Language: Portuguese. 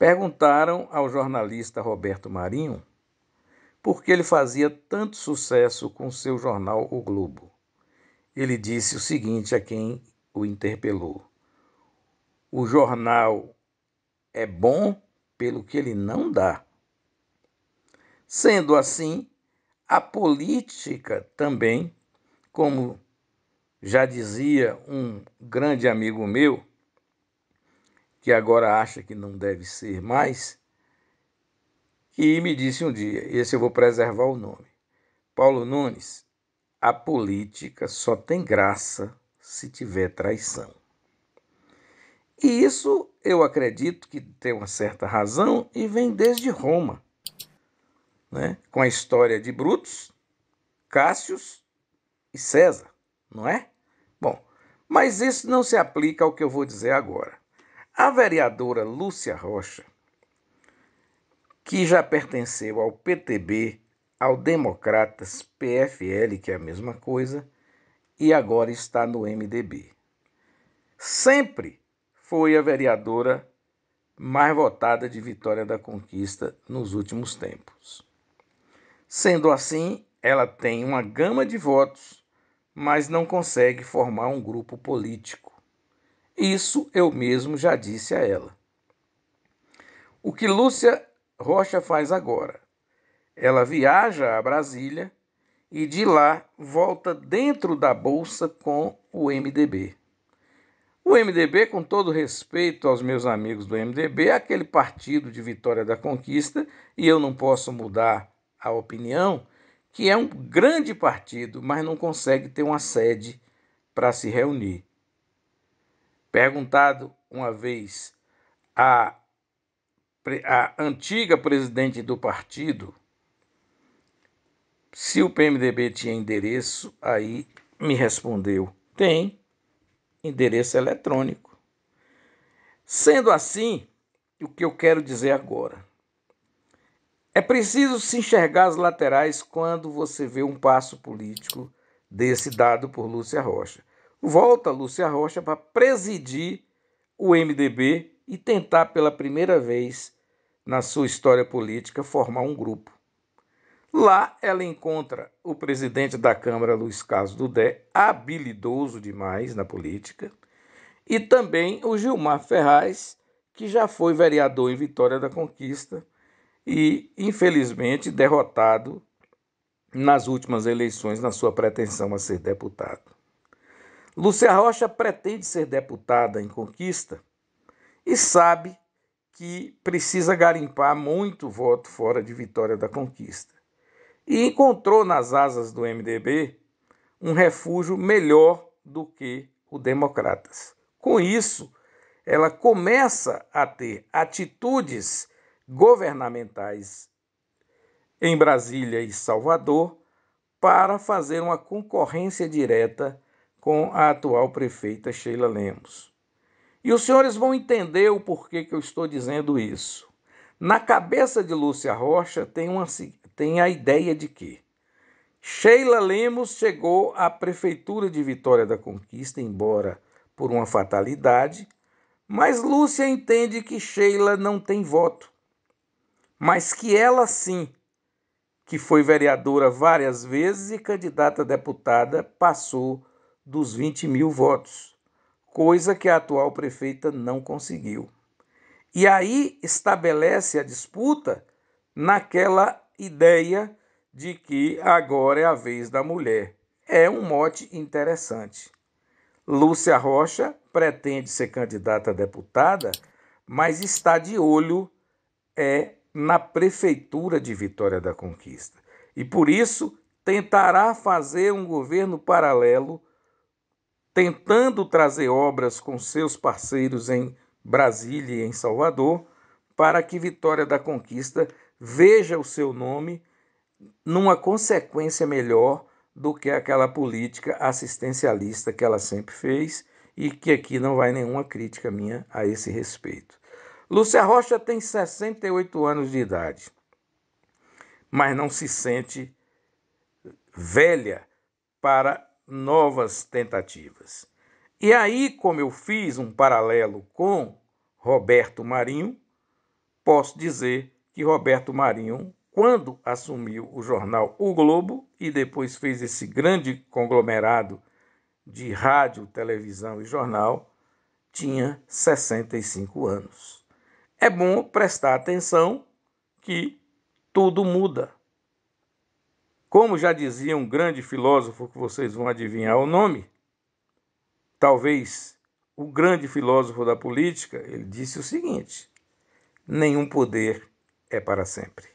Perguntaram ao jornalista Roberto Marinho por que ele fazia tanto sucesso com seu jornal O Globo. Ele disse o seguinte a quem o interpelou: O jornal é bom pelo que ele não dá. Sendo assim, a política também, como já dizia um grande amigo meu, que agora acha que não deve ser mais, que me disse um dia, esse eu vou preservar o nome. Paulo Nunes, a política só tem graça se tiver traição. E isso eu acredito que tem uma certa razão e vem desde Roma, né? com a história de Brutus, Cássius e César, não é? Bom, mas isso não se aplica ao que eu vou dizer agora. A vereadora Lúcia Rocha, que já pertenceu ao PTB, ao Democratas, PFL, que é a mesma coisa, e agora está no MDB. Sempre foi a vereadora mais votada de Vitória da Conquista nos últimos tempos. Sendo assim, ela tem uma gama de votos, mas não consegue formar um grupo político isso eu mesmo já disse a ela. O que Lúcia Rocha faz agora? Ela viaja a Brasília e de lá volta dentro da bolsa com o MDB. O MDB, com todo respeito aos meus amigos do MDB, é aquele partido de Vitória da Conquista, e eu não posso mudar a opinião, que é um grande partido, mas não consegue ter uma sede para se reunir. Perguntado uma vez à, antiga presidente do partido se o PMDB tinha endereço, aí me respondeu: tem endereço eletrônico. Sendo assim, o que eu quero dizer agora? É preciso se enxergar as laterais quando você vê um passo político desse dado por Lúcia Rocha volta Lúcia Rocha para presidir o MDB e tentar pela primeira vez na sua história política formar um grupo. Lá ela encontra o presidente da Câmara, Luiz Carlos Dudé, habilidoso demais na política, e também o Gilmar Ferraz, que já foi vereador em Vitória da Conquista e, infelizmente, derrotado nas últimas eleições na sua pretensão a ser deputado. Lúcia Rocha pretende ser deputada em conquista e sabe que precisa garimpar muito voto fora de Vitória da Conquista. E encontrou nas asas do MDB um refúgio melhor do que o Democratas. Com isso, ela começa a ter atitudes governamentais em Brasília e Salvador para fazer uma concorrência direta com a atual prefeita Sheila Lemos. E os senhores vão entender o porquê que eu estou dizendo isso. Na cabeça de Lúcia Rocha tem, uma, tem a ideia de que Sheila Lemos chegou à Prefeitura de Vitória da Conquista, embora por uma fatalidade, mas Lúcia entende que Sheila não tem voto, mas que ela sim, que foi vereadora várias vezes e candidata a deputada, passou dos 20 mil votos, coisa que a atual prefeita não conseguiu. E aí estabelece a disputa naquela ideia de que agora é a vez da mulher. É um mote interessante. Lúcia Rocha pretende ser candidata a deputada, mas está de olho é na prefeitura de Vitória da Conquista. E por isso tentará fazer um governo paralelo tentando trazer obras com seus parceiros em Brasília e em Salvador, para que Vitória da Conquista veja o seu nome numa consequência melhor do que aquela política assistencialista que ela sempre fez e que aqui não vai nenhuma crítica minha a esse respeito. Lúcia Rocha tem 68 anos de idade, mas não se sente velha para novas tentativas. E aí, como eu fiz um paralelo com Roberto Marinho, posso dizer que Roberto Marinho, quando assumiu o jornal O Globo e depois fez esse grande conglomerado de rádio, televisão e jornal, tinha 65 anos. É bom prestar atenção que tudo muda. Como já dizia um grande filósofo, que vocês vão adivinhar o nome, talvez o grande filósofo da política, ele disse o seguinte: nenhum poder é para sempre.